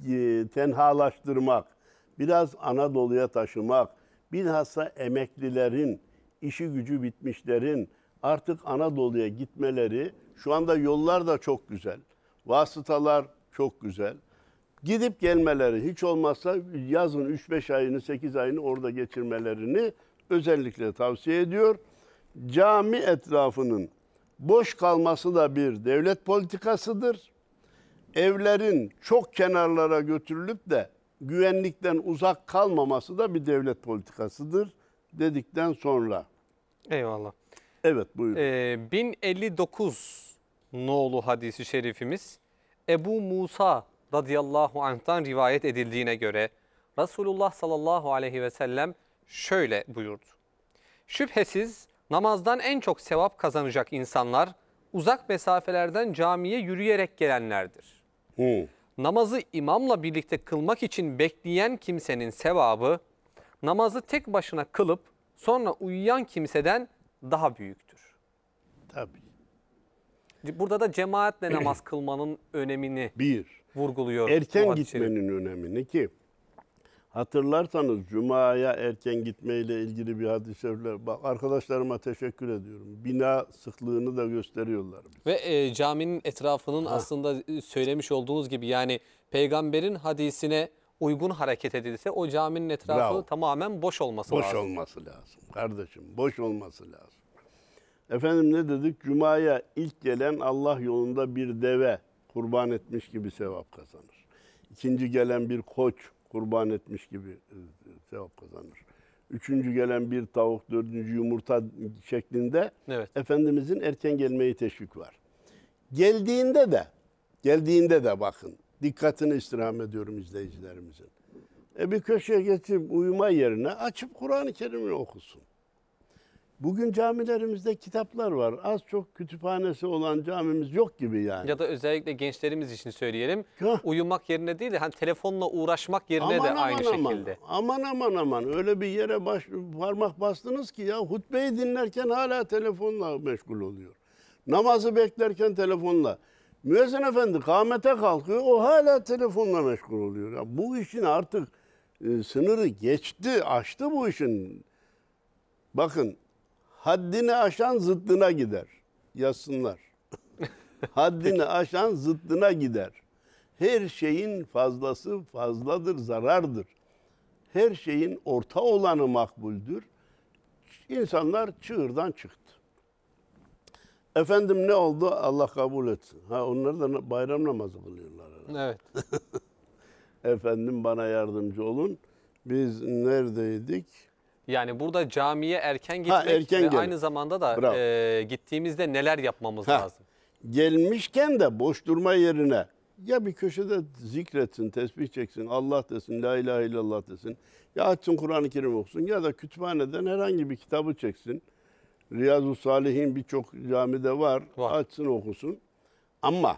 e, tenhalaştırmak, biraz Anadolu'ya taşımak, bilhassa emeklilerin, işi gücü bitmişlerin artık Anadolu'ya gitmeleri, şu anda yollar da çok güzel. Vasıtalar çok güzel. Gidip gelmeleri hiç olmazsa yazın 3-5 ayını 8 ayını orada geçirmelerini özellikle tavsiye ediyor. Cami etrafının boş kalması da bir devlet politikasıdır. Evlerin çok kenarlara götürülüp de güvenlikten uzak kalmaması da bir devlet politikasıdır dedikten sonra. Eyvallah. Evet buyurun. Ee, 1059 nolu hadisi şerifimiz Ebu Musa radıyallahu anh'tan rivayet edildiğine göre Resulullah sallallahu aleyhi ve sellem şöyle buyurdu. Şüphesiz namazdan en çok sevap kazanacak insanlar uzak mesafelerden camiye yürüyerek gelenlerdir. Hmm. Namazı imamla birlikte kılmak için bekleyen kimsenin sevabı namazı tek başına kılıp sonra uyuyan kimseden daha büyüktür. Tabii. Burada da cemaatle namaz kılmanın önemini bir vurguluyor. Erken gitmenin önemini ki hatırlarsanız Cuma'ya erken gitmeyle ilgili bir hadis-i şerifler. Bak arkadaşlarıma teşekkür ediyorum. Bina sıklığını da gösteriyorlar. Bize. Ve e, caminin etrafının ha. aslında e, söylemiş olduğunuz gibi yani peygamberin hadisine uygun hareket edilse o caminin etrafı Bravo. tamamen boş olması boş lazım. Boş olması lazım kardeşim boş olması lazım. Efendim ne dedik? Cuma'ya ilk gelen Allah yolunda bir deve kurban etmiş gibi sevap kazanır. İkinci gelen bir koç kurban etmiş gibi e, sevap kazanır. Üçüncü gelen bir tavuk, dördüncü yumurta şeklinde evet. Efendimizin erken gelmeyi teşvik var. Geldiğinde de, geldiğinde de bakın dikkatini istirham ediyorum izleyicilerimizin. E bir köşeye geçip uyuma yerine açıp Kur'an-ı Kerim'i okusun. Bugün camilerimizde kitaplar var. Az çok kütüphanesi olan camimiz yok gibi yani. Ya da özellikle gençlerimiz için söyleyelim. Hah. Uyumak yerine değil de hani telefonla uğraşmak yerine aman, de aman, aynı aman. şekilde. Aman aman aman öyle bir yere baş, parmak bastınız ki ya hutbeyi dinlerken hala telefonla meşgul oluyor. Namazı beklerken telefonla. Müezzin efendi kâmete kalkıyor o hala telefonla meşgul oluyor. Ya bu işin artık e, sınırı geçti aştı bu işin. Bakın haddini aşan zıddına gider. Yazsınlar. haddini aşan zıddına gider. Her şeyin fazlası fazladır, zarardır. Her şeyin orta olanı makbuldür. İnsanlar çığırdan çıktı. Efendim ne oldu? Allah kabul etsin. Ha onlar da bayram namazı kılıyorlar. Herhalde. Evet. Efendim bana yardımcı olun. Biz neredeydik? Yani burada camiye erken gitmek ha, erken ve gelin. aynı zamanda da e, gittiğimizde neler yapmamız ha. lazım? Gelmişken de boş durma yerine ya bir köşede zikretsin, tesbih çeksin, Allah desin, la ilahe illallah desin. Ya açsın Kur'an-ı Kerim okusun ya da kütüphaneden herhangi bir kitabı çeksin. Riyazu Salih'in birçok camide var. var. Açsın okusun. Ama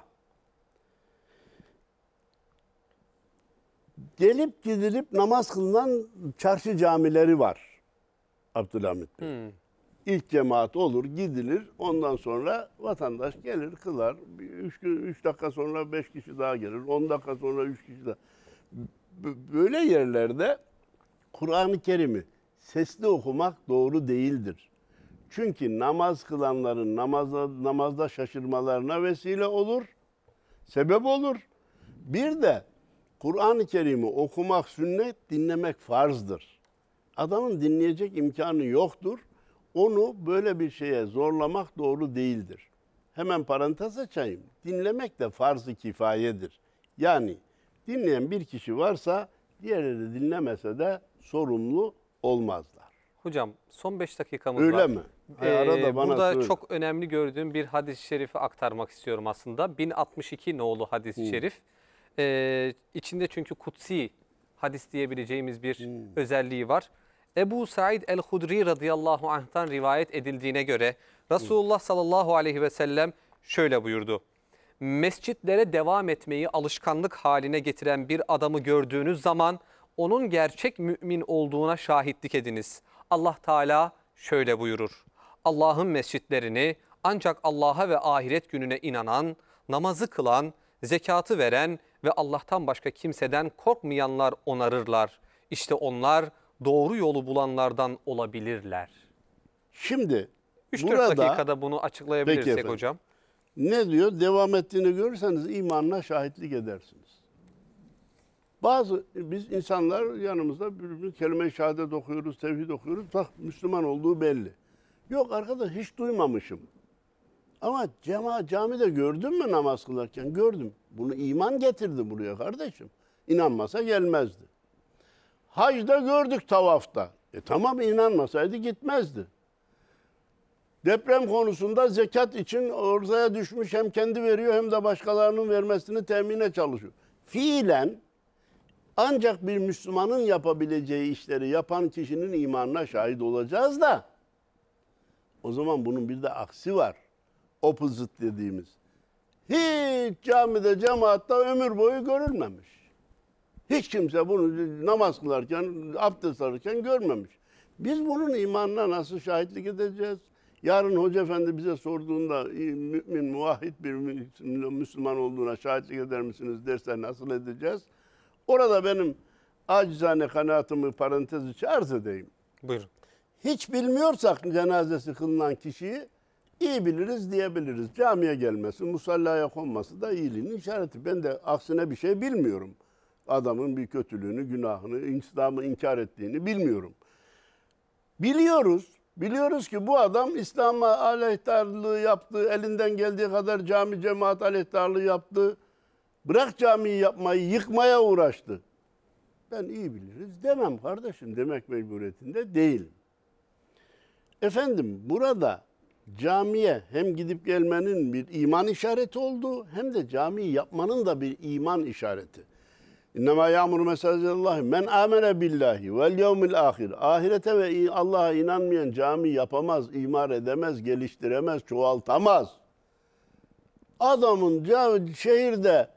gelip gidilip namaz kılınan çarşı camileri var. Abdülhamit Bey. Hmm. İlk cemaat olur, gidilir. Ondan sonra vatandaş gelir, kılar. 3 gün, 3 dakika sonra 5 kişi daha gelir. 10 dakika sonra 3 kişi daha. Böyle yerlerde Kur'an-ı Kerim'i sesli okumak doğru değildir. Çünkü namaz kılanların namazda, namazda şaşırmalarına vesile olur. Sebep olur. Bir de Kur'an-ı Kerim'i okumak sünnet, dinlemek farzdır adamın dinleyecek imkanı yoktur. Onu böyle bir şeye zorlamak doğru değildir. Hemen parantez açayım. Dinlemek de farz-ı kifayedir. Yani dinleyen bir kişi varsa diğerleri dinlemese de sorumlu olmazlar. Hocam son 5 dakikamız Öyle var. Öyle mi? E, ee, arada bana burada söyle. çok önemli gördüğüm bir hadis-i şerifi aktarmak istiyorum aslında. 1062 nolu hadis-i hmm. şerif. Ee, içinde çünkü kutsi hadis diyebileceğimiz bir hmm. özelliği var. Ebu Said el-Hudri radıyallahu anh'tan rivayet edildiğine göre Resulullah sallallahu aleyhi ve sellem şöyle buyurdu. Mescitlere devam etmeyi alışkanlık haline getiren bir adamı gördüğünüz zaman onun gerçek mümin olduğuna şahitlik ediniz. Allah Teala şöyle buyurur. Allah'ın mescitlerini ancak Allah'a ve ahiret gününe inanan, namazı kılan, zekatı veren ve Allah'tan başka kimseden korkmayanlar onarırlar. İşte onlar doğru yolu bulanlardan olabilirler. Şimdi 3-4 dakikada bunu açıklayabilirsek peki hocam. Ne diyor? Devam ettiğini görürseniz imanla şahitlik edersiniz. Bazı biz insanlar yanımızda birbirimiz kelime-i şehadet okuyoruz, tevhid okuyoruz. Bak Müslüman olduğu belli. Yok arkadaş hiç duymamışım. Ama cema, camide gördün mü namaz kılarken? Gördüm. Bunu iman getirdi buraya kardeşim. İnanmasa gelmezdi. Hacda gördük tavafta. E tamam inanmasaydı gitmezdi. Deprem konusunda zekat için orzaya düşmüş hem kendi veriyor hem de başkalarının vermesini temine çalışıyor. Fiilen ancak bir Müslümanın yapabileceği işleri yapan kişinin imanına şahit olacağız da o zaman bunun bir de aksi var. Opposite dediğimiz. Hiç camide, cemaatta ömür boyu görülmemiş. Hiç kimse bunu namaz kılarken, abdest alırken görmemiş. Biz bunun imanına nasıl şahitlik edeceğiz? Yarın Hoca Efendi bize sorduğunda mümin, muvahhid bir Müslüman olduğuna şahitlik eder misiniz derse nasıl edeceğiz? Orada benim acizane kanaatımı parantez içi arz edeyim. Buyurun. Hiç bilmiyorsak cenazesi kılınan kişiyi iyi biliriz diyebiliriz. Camiye gelmesi, musallaya konması da iyiliğin işareti. Ben de aksine bir şey bilmiyorum adamın bir kötülüğünü, günahını, İslam'ı inkar ettiğini bilmiyorum. Biliyoruz. Biliyoruz ki bu adam İslam'a aleyhtarlığı yaptı. Elinden geldiği kadar cami cemaat aleyhtarlığı yaptı. Bırak camiyi yapmayı, yıkmaya uğraştı. Ben iyi biliriz demem kardeşim demek mecburiyetinde değilim. Efendim burada camiye hem gidip gelmenin bir iman işareti olduğu hem de camiyi yapmanın da bir iman işareti. İnnemâ ya'muru mesajillâhi men amene billahi vel yevmil ahir. Ahirete ve Allah'a inanmayan cami yapamaz, imar edemez, geliştiremez, çoğaltamaz. Adamın şehirde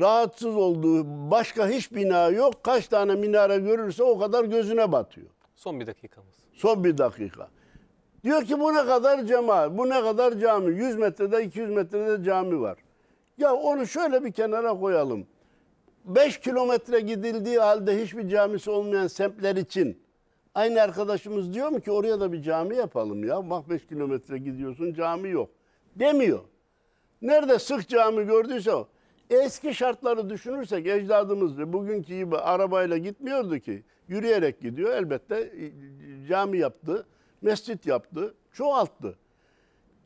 rahatsız olduğu başka hiç bina yok. Kaç tane minare görürse o kadar gözüne batıyor. Son bir dakikamız. Son bir dakika. Diyor ki bu ne kadar cemaat, bu ne kadar cami. 100 metrede 200 metrede cami var. Ya onu şöyle bir kenara koyalım. 5 kilometre gidildiği halde hiçbir camisi olmayan semtler için aynı arkadaşımız diyor mu ki oraya da bir cami yapalım ya. Bak 5 kilometre gidiyorsun cami yok. Demiyor. Nerede sık cami gördüyse o. Eski şartları düşünürsek ecdadımız da bugünkü gibi arabayla gitmiyordu ki. Yürüyerek gidiyor elbette e, cami yaptı, mescit yaptı, çoğalttı.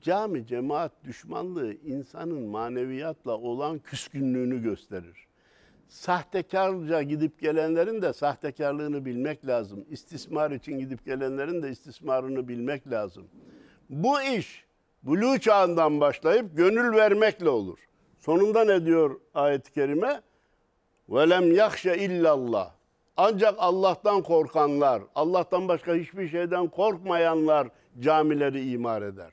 Cami cemaat düşmanlığı insanın maneviyatla olan küskünlüğünü gösterir sahtekarca gidip gelenlerin de sahtekarlığını bilmek lazım. İstismar için gidip gelenlerin de istismarını bilmek lazım. Bu iş blue çağından başlayıp gönül vermekle olur. Sonunda ne diyor ayet-i kerime? وَلَمْ يَخْشَ illallah. Ancak Allah'tan korkanlar, Allah'tan başka hiçbir şeyden korkmayanlar camileri imar eder.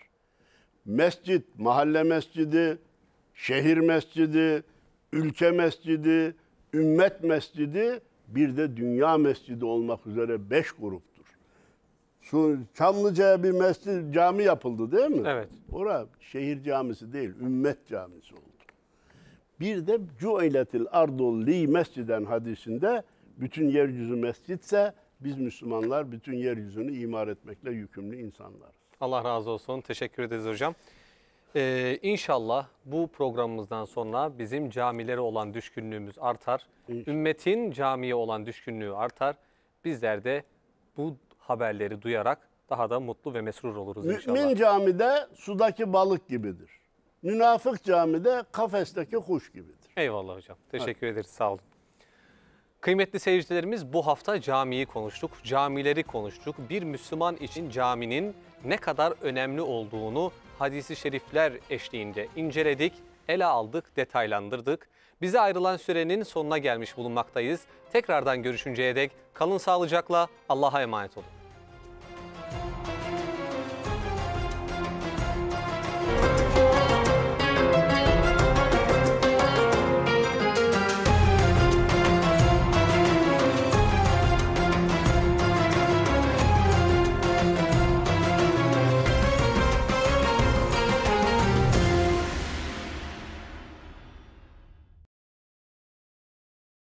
Mescit, mahalle mescidi, şehir mescidi, ülke mescidi, ümmet mescidi bir de dünya mescidi olmak üzere beş gruptur. Şu Çamlıca'ya bir mescid cami yapıldı değil mi? Evet. Ora şehir camisi değil, ümmet camisi oldu. Bir de Cu'iletil Ardul Li Mesciden hadisinde bütün yeryüzü mescitse biz Müslümanlar bütün yeryüzünü imar etmekle yükümlü insanlar. Allah razı olsun. Teşekkür ederiz hocam. Ee, inşallah bu programımızdan sonra bizim camilere olan düşkünlüğümüz artar. İyi. Ümmetin camiye olan düşkünlüğü artar. Bizler de bu haberleri duyarak daha da mutlu ve mesrur oluruz Mümin inşallah. Mümin camide sudaki balık gibidir. Münafık camide kafesteki kuş gibidir. Eyvallah hocam. Teşekkür Hadi. ederiz. Sağ olun. Kıymetli seyircilerimiz bu hafta camiyi konuştuk, camileri konuştuk. Bir Müslüman için caminin ne kadar önemli olduğunu hadisi şerifler eşliğinde inceledik, ele aldık, detaylandırdık. Bize ayrılan sürenin sonuna gelmiş bulunmaktayız. Tekrardan görüşünceye dek kalın sağlıcakla Allah'a emanet olun.